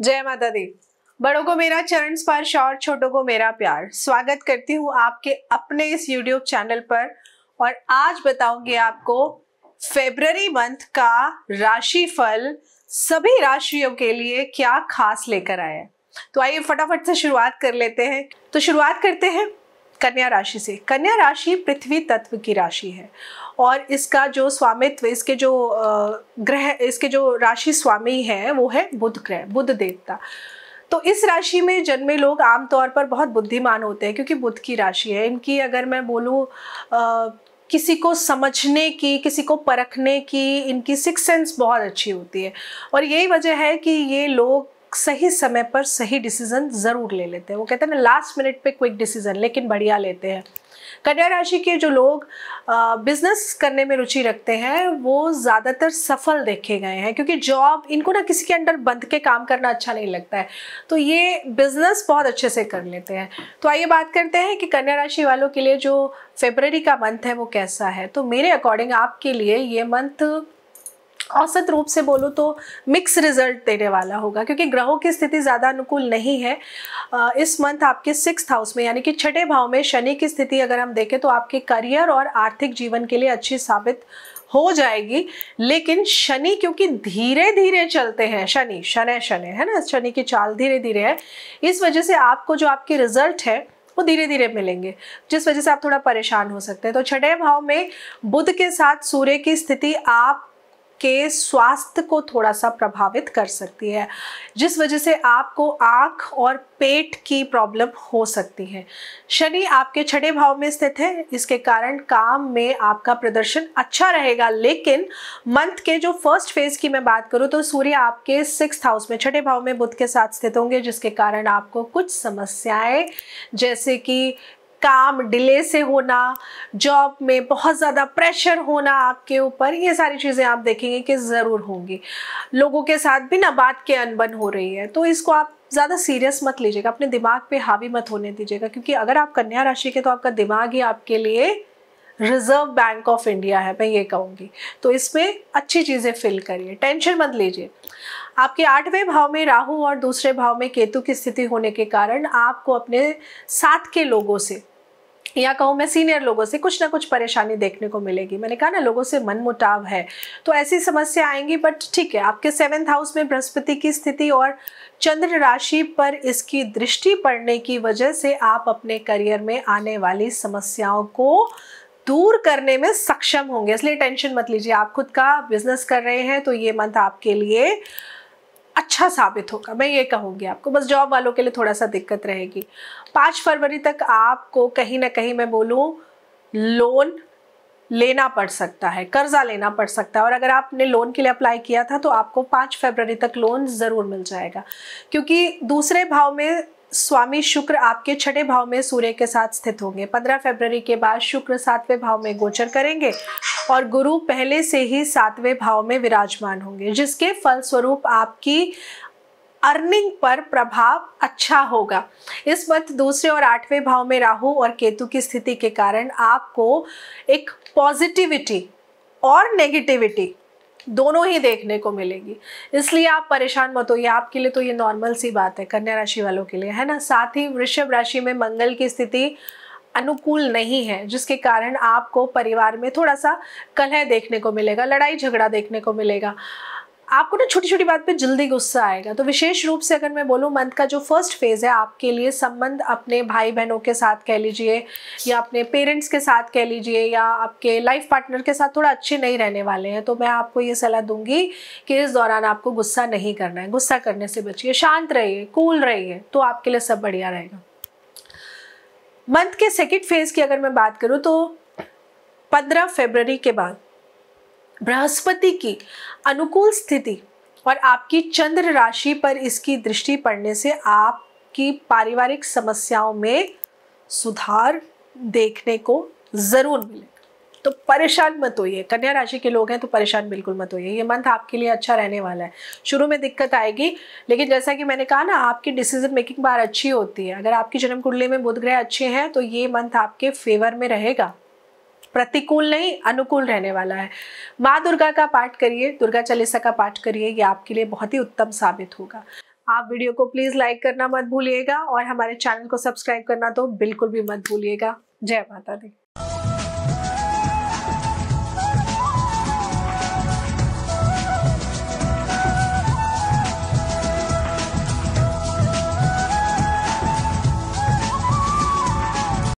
जय माता दी बड़ों को मेरा चरण स्पर्श और छोटों को मेरा प्यार स्वागत करती हूँ आपके अपने इस यूट्यूब चैनल पर और आज बताऊंगी आपको फेबररी मंथ का राशि फल सभी राशियों के लिए क्या खास लेकर आया है तो आइए फटाफट से शुरुआत कर लेते हैं तो शुरुआत करते हैं कन्या राशि से कन्या राशि पृथ्वी तत्व की राशि है और इसका जो स्वामित्व इसके जो ग्रह इसके जो राशि स्वामी है वो है बुध ग्रह बुध देवता तो इस राशि में जन्मे लोग आमतौर पर बहुत बुद्धिमान होते हैं क्योंकि बुध की राशि है इनकी अगर मैं बोलूँ किसी को समझने की किसी को परखने की इनकी सिक्स सेंस बहुत अच्छी होती है और यही वजह है कि ये लोग सही समय पर सही डिसीजन ज़रूर ले लेते हैं वो कहते हैं ना लास्ट मिनट पे क्विक डिसीजन लेकिन बढ़िया लेते हैं कन्या राशि के जो लोग बिजनेस करने में रुचि रखते हैं वो ज़्यादातर सफल देखे गए हैं क्योंकि जॉब इनको ना किसी के अंडर बंध के काम करना अच्छा नहीं लगता है तो ये बिजनेस बहुत अच्छे से कर लेते हैं तो आइए बात करते हैं कि कन्या राशि वालों के लिए जो फेबररी का मंथ है वो कैसा है तो मेरे अकॉर्डिंग आपके लिए ये मंथ औसत रूप से बोलूँ तो मिक्स रिजल्ट देने वाला होगा क्योंकि ग्रहों की स्थिति ज़्यादा अनुकूल नहीं है इस मंथ आपके सिक्स हाउस में यानी कि छठे भाव में शनि की स्थिति अगर हम देखें तो आपके करियर और आर्थिक जीवन के लिए अच्छी साबित हो जाएगी लेकिन शनि क्योंकि धीरे धीरे चलते हैं शनि शनि शनि है ना शनि की चाल धीरे धीरे है इस वजह से आपको जो आपके रिजल्ट है वो धीरे धीरे मिलेंगे जिस वजह से आप थोड़ा परेशान हो सकते हैं तो छठे भाव में बुध के साथ सूर्य की स्थिति आप के स्वास्थ्य को थोड़ा सा प्रभावित कर सकती है जिस वजह से आपको आँख और पेट की प्रॉब्लम हो सकती है शनि आपके छठे भाव में स्थित है इसके कारण काम में आपका प्रदर्शन अच्छा रहेगा लेकिन मंथ के जो फर्स्ट फेज की मैं बात करूँ तो सूर्य आपके सिक्स हाउस में छठे भाव में बुध के साथ स्थित होंगे जिसके कारण आपको कुछ समस्याएं जैसे कि काम डिले से होना जॉब में बहुत ज़्यादा प्रेशर होना आपके ऊपर ये सारी चीज़ें आप देखेंगे कि ज़रूर होंगी लोगों के साथ भी ना बात के अनबन हो रही है तो इसको आप ज़्यादा सीरियस मत लीजिएगा अपने दिमाग पे हावी मत होने दीजिएगा क्योंकि अगर आप कन्या राशि के तो आपका दिमाग ही आपके लिए रिजर्व बैंक ऑफ इंडिया है मैं ये कहूँगी तो इसमें अच्छी चीज़ें फिल करिए टेंशन मत लीजिए आपके आठवें भाव में राहु और दूसरे भाव में केतु की स्थिति होने के कारण आपको अपने साथ के लोगों से या कहूँ मैं सीनियर लोगों से कुछ ना कुछ परेशानी देखने को मिलेगी मैंने कहा ना लोगों से मन मुटाव है तो ऐसी समस्या आएंगी बट ठीक है आपके सेवेंथ हाउस में बृहस्पति की स्थिति और चंद्र राशि पर इसकी दृष्टि पड़ने की वजह से आप अपने करियर में आने वाली समस्याओं को दूर करने में सक्षम होंगे इसलिए टेंशन मत लीजिए आप खुद का बिजनेस कर रहे हैं तो ये मंथ आपके लिए अच्छा साबित होगा मैं ये कहूँगी आपको बस जॉब वालों के लिए थोड़ा सा दिक्कत रहेगी पाँच फरवरी तक आपको कहीं ना कहीं मैं बोलूँ लोन लेना पड़ सकता है कर्जा लेना पड़ सकता है और अगर आपने लोन के लिए अप्लाई किया था तो आपको पाँच फरवरी तक लोन ज़रूर मिल जाएगा क्योंकि दूसरे भाव में स्वामी शुक्र आपके छठे भाव में सूर्य के साथ स्थित होंगे पंद्रह फरवरी के बाद शुक्र सातवें भाव में गोचर करेंगे और गुरु पहले से ही सातवें भाव में विराजमान होंगे जिसके फलस्वरूप आपकी अर्निंग पर प्रभाव अच्छा होगा इस मंथ दूसरे और आठवें भाव में राहु और केतु की स्थिति के कारण आपको एक पॉजिटिविटी और नेगेटिविटी दोनों ही देखने को मिलेगी इसलिए आप परेशान मत होइए आपके लिए तो ये नॉर्मल सी बात है कन्या राशि वालों के लिए है ना साथ ही वृषभ राशि में मंगल की स्थिति अनुकूल नहीं है जिसके कारण आपको परिवार में थोड़ा सा कलह देखने को मिलेगा लड़ाई झगड़ा देखने को मिलेगा आपको ना छोटी छोटी बात पे जल्दी गुस्सा आएगा तो विशेष रूप से अगर मैं बोलूँ मंथ का जो फर्स्ट फेज़ है आपके लिए संबंध अपने भाई बहनों के साथ कह लीजिए या अपने पेरेंट्स के साथ कह लीजिए या आपके लाइफ पार्टनर के साथ थोड़ा अच्छे नहीं रहने वाले हैं तो मैं आपको ये सलाह दूंगी कि इस दौरान आपको गुस्सा नहीं करना है गुस्सा करने से बचिए शांत रहिए कूल रहिए तो आपके लिए सब बढ़िया रहेगा मंथ के सेकेंड फेज़ की अगर मैं बात करूँ तो पंद्रह फेबररी के बाद बृहस्पति की अनुकूल स्थिति और आपकी चंद्र राशि पर इसकी दृष्टि पड़ने से आपकी पारिवारिक समस्याओं में सुधार देखने को ज़रूर मिलेगा तो परेशान मत होइए कन्या राशि के लोग हैं तो परेशान बिल्कुल मत होइए ये मंथ आपके लिए अच्छा रहने वाला है शुरू में दिक्कत आएगी लेकिन जैसा कि मैंने कहा ना आपकी डिसीजन मेकिंग बार अच्छी होती है अगर आपकी जन्म कुंडली में बुध ग्रह अच्छे हैं तो ये मंथ आपके फेवर में रहेगा प्रतिकूल नहीं अनुकूल रहने वाला है माँ दुर्गा का पाठ करिए दुर्गा चालीसा का पाठ करिए ये आपके लिए बहुत ही उत्तम साबित होगा आप वीडियो को प्लीज़ लाइक करना मत भूलिएगा और हमारे चैनल को सब्सक्राइब करना तो बिल्कुल भी मत भूलिएगा जय माता दी